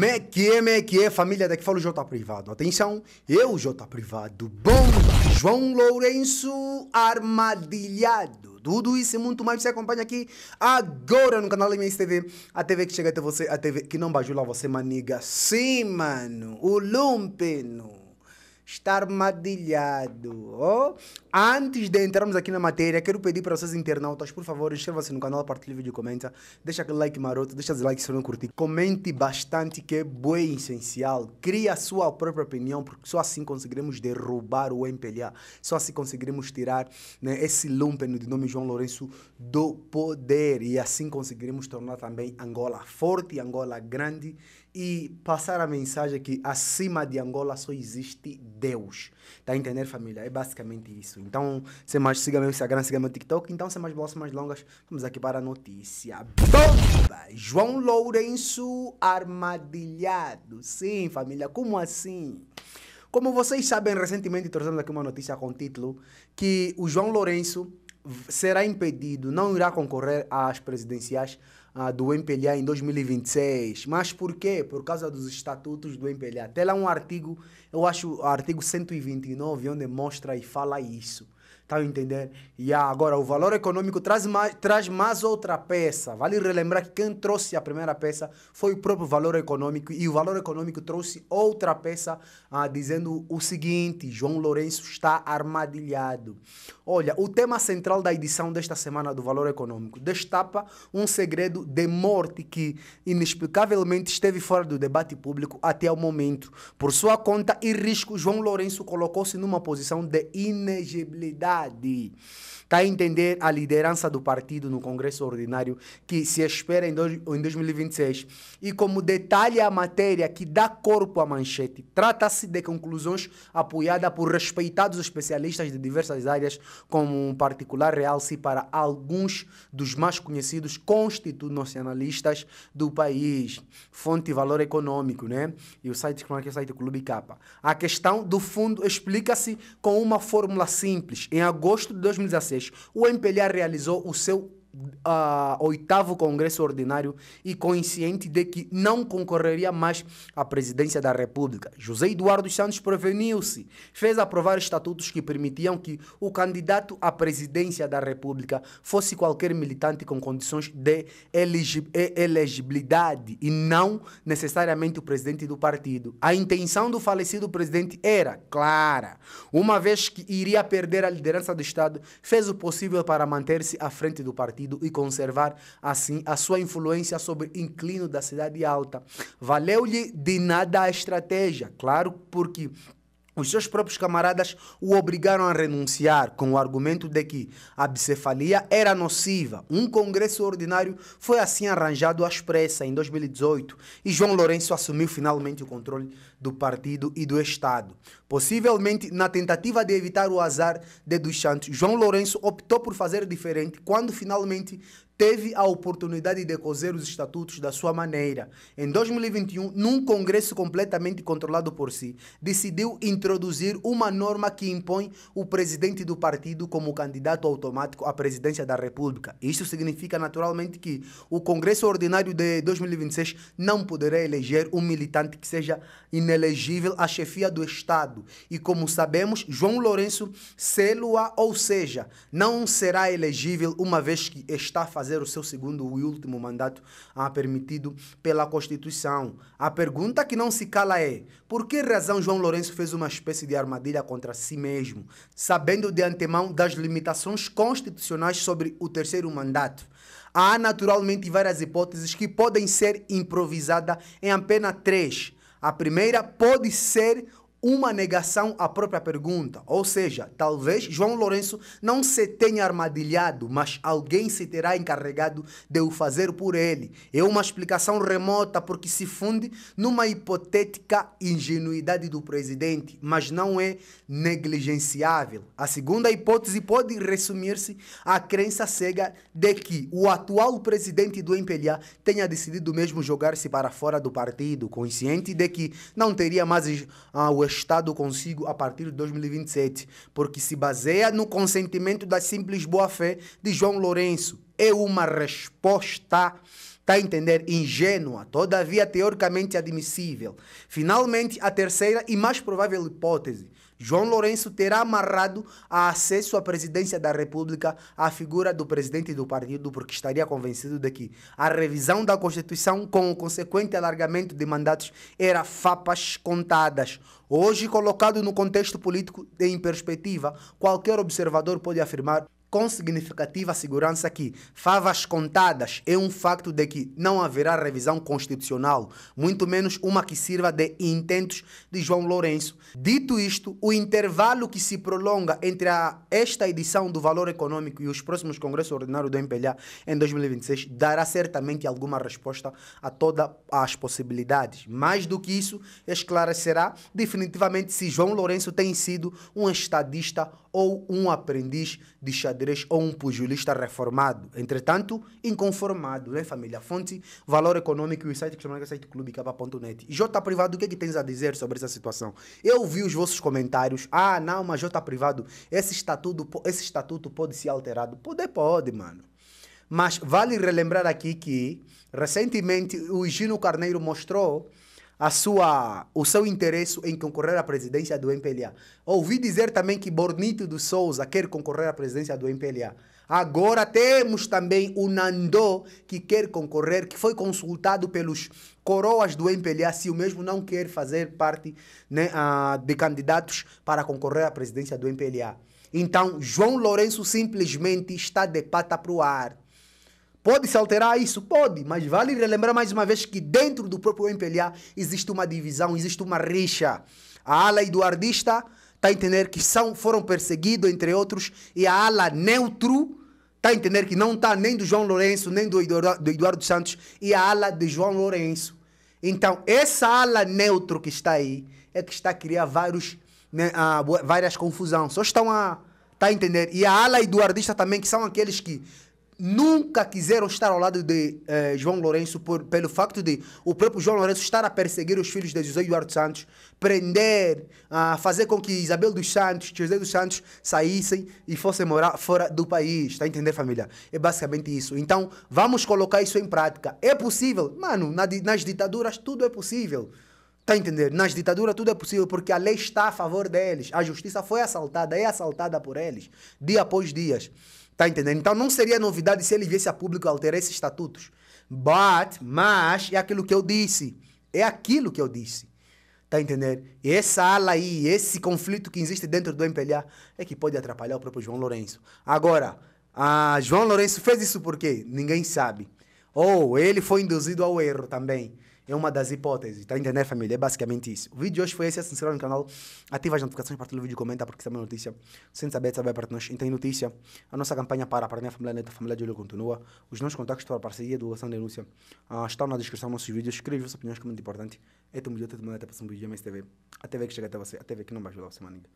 Meque, meque, família, daqui fala o J Privado. Atenção, eu, J Privado, bom, João Lourenço Armadilhado. Tudo isso e muito mais você acompanha aqui agora no canal MS TV. A TV que chega até você, a TV que não bajula você, maniga. Sim, mano, o Lumpeno está armadilhado. Oh. Antes de entrarmos aqui na matéria, quero pedir para vocês internautas, por favor, inscreva-se no canal, partilhe o vídeo, comenta, deixa aquele like maroto, deixa dislike se não curtir. Comente bastante que é bem essencial. Crie a sua própria opinião, porque só assim conseguiremos derrubar o MPLA. Só assim conseguiremos tirar né, esse lumpen de nome João Lourenço do poder. E assim conseguiremos tornar também Angola forte, Angola grande e passar a mensagem que acima de Angola só existe Deus. Tá entendendo, família? É basicamente isso. Então, sem mais, siga meu Instagram, siga meu TikTok. Então, sem mais bolas, mais longas, vamos aqui para a notícia. Bomba! João Lourenço armadilhado. Sim, família, como assim? Como vocês sabem, recentemente trouxemos aqui uma notícia com título que o João Lourenço será impedido, não irá concorrer às presidenciais ah, do MPLA em 2026. Mas por quê? Por causa dos estatutos do MPLA. Tem lá um artigo, eu acho o artigo 129, onde mostra e fala isso. Estão tá entendendo? E agora, o valor econômico traz mais, traz mais outra peça. Vale relembrar que quem trouxe a primeira peça foi o próprio valor econômico e o valor econômico trouxe outra peça ah, dizendo o seguinte, João Lourenço está armadilhado. Olha, o tema central da edição desta semana do Valor Econômico destapa um segredo de morte que inexplicavelmente esteve fora do debate público até o momento. Por sua conta e risco, João Lourenço colocou-se numa posição de inegibilidade verdade. Está a entender a liderança do partido no Congresso Ordinário que se espera em, dois, em 2026. E como detalha a matéria que dá corpo à manchete, trata-se de conclusões apoiadas por respeitados especialistas de diversas áreas, como um particular realce para alguns dos mais conhecidos constitucionalistas do país. Fonte Valor Econômico, né? E o site, como é que é o site? Clube Capa. A questão do fundo explica-se com uma fórmula simples. Em agosto de 2016, o MPLA realizou o seu a oitavo Congresso Ordinário e consciente de que não concorreria mais à presidência da República. José Eduardo Santos preveniu-se, fez aprovar estatutos que permitiam que o candidato à presidência da República fosse qualquer militante com condições de elegibilidade e não necessariamente o presidente do partido. A intenção do falecido presidente era clara, uma vez que iria perder a liderança do Estado, fez o possível para manter-se à frente do partido partido e conservar, assim, a sua influência sobre o inclino da cidade alta. Valeu-lhe de nada a estratégia, claro, porque os seus próprios camaradas o obrigaram a renunciar, com o argumento de que a bicefalia era nociva. Um congresso ordinário foi assim arranjado às pressas em 2018 e João Lourenço assumiu finalmente o controle do partido e do Estado. Possivelmente na tentativa de evitar o azar de dos Santos, João Lourenço optou por fazer diferente quando finalmente teve a oportunidade de cozer os estatutos da sua maneira. Em 2021, num congresso completamente controlado por si, decidiu introduzir uma norma que impõe o presidente do partido como candidato automático à presidência da República. Isso significa naturalmente que o congresso ordinário de 2026 não poderá eleger um militante que seja inelegível inelegível à chefia do Estado. E como sabemos, João Lourenço selua, ou seja, não será elegível uma vez que está a fazer o seu segundo e último mandato ah, permitido pela Constituição. A pergunta que não se cala é: por que razão João Lourenço fez uma espécie de armadilha contra si mesmo, sabendo de antemão das limitações constitucionais sobre o terceiro mandato? Há naturalmente várias hipóteses que podem ser improvisadas em apenas três a primeira pode ser uma negação à própria pergunta. Ou seja, talvez João Lourenço não se tenha armadilhado, mas alguém se terá encarregado de o fazer por ele. É uma explicação remota porque se funde numa hipotética ingenuidade do presidente, mas não é negligenciável. A segunda hipótese pode resumir-se à crença cega de que o atual presidente do MPLA tenha decidido mesmo jogar-se para fora do partido, consciente de que não teria mais uh, o Estado consigo a partir de 2027, porque se baseia no consentimento da simples boa-fé de João Lourenço é uma resposta, está a entender, ingênua, todavia teoricamente admissível. Finalmente, a terceira e mais provável hipótese. João Lourenço terá amarrado a acesso à presidência da República à figura do presidente do partido, porque estaria convencido de que a revisão da Constituição, com o consequente alargamento de mandatos, era fapas contadas. Hoje, colocado no contexto político em perspectiva, qualquer observador pode afirmar com significativa segurança que favas contadas é um facto de que não haverá revisão constitucional, muito menos uma que sirva de intentos de João Lourenço. Dito isto, o intervalo que se prolonga entre a, esta edição do Valor Econômico e os próximos congressos ordinários do MPLA em 2026 dará certamente alguma resposta a todas as possibilidades. Mais do que isso, esclarecerá definitivamente se João Lourenço tem sido um estadista ou um aprendiz de xadrez ou um pugilista reformado. Entretanto, inconformado, né, família? Fonte, valor econômico e o site que chama site clubecaba.net. Jota Privado, o que é que tens a dizer sobre essa situação? Eu vi os vossos comentários. Ah, não, mas Jota Privado, esse estatuto, esse estatuto pode ser alterado. Poder pode, mano. Mas vale relembrar aqui que, recentemente, o Gino Carneiro mostrou a sua, o seu interesse em concorrer à presidência do MPLA. Ouvi dizer também que Bornito do Souza quer concorrer à presidência do MPLA. Agora temos também o Nandô que quer concorrer, que foi consultado pelos coroas do MPLA se o mesmo não quer fazer parte né, de candidatos para concorrer à presidência do MPLA. Então, João Lourenço simplesmente está de pata para o ar. Pode se alterar isso? Pode, mas vale relembrar mais uma vez que dentro do próprio MPLA existe uma divisão, existe uma rixa. A ala eduardista está a entender que são, foram perseguidos, entre outros, e a ala neutro está a entender que não está nem do João Lourenço, nem do Eduardo, do Eduardo Santos, e a ala de João Lourenço. Então, essa ala neutro que está aí é que está a criar vários, né, várias confusões. Só estão a, tá a entender. E a ala eduardista também, que são aqueles que nunca quiseram estar ao lado de eh, João Lourenço por, pelo facto de o próprio João Lourenço estar a perseguir os filhos de José Eduardo Santos, prender, a fazer com que Isabel dos Santos, José dos Santos saíssem e fossem morar fora do país. Está a entender, família? É basicamente isso. Então, vamos colocar isso em prática. É possível? Mano, na, nas ditaduras tudo é possível tá a entender? Nas ditaduras tudo é possível porque a lei está a favor deles. A justiça foi assaltada, é assaltada por eles, dia após dia. tá entendendo? Então não seria novidade se ele viesse a público alterar esses estatutos. But, mas, é aquilo que eu disse. É aquilo que eu disse. tá entendendo? E essa ala aí, esse conflito que existe dentro do MPLA é que pode atrapalhar o próprio João Lourenço. Agora, João Lourenço fez isso por quê? Ninguém sabe. Ou ele foi induzido ao erro também. É uma das hipóteses. Tá entendendo, família? É basicamente isso. O vídeo de hoje foi esse. Se inscreva no canal, ativa as notificações, partilha o vídeo, comenta, porque isso é uma notícia. Sem saber, saber para nós. Então, notícia. A nossa campanha para, para minha família neta, família de olho continua. Os nossos contatos para a parceria do Denúncia ah, estão na descrição dos nossos vídeos. Escreve suas opiniões, que é muito importante. É tão melhor, tão melhor, até o um vídeo de MSTV. A TV que chega até você, a TV que não vai ajudar você, maninho.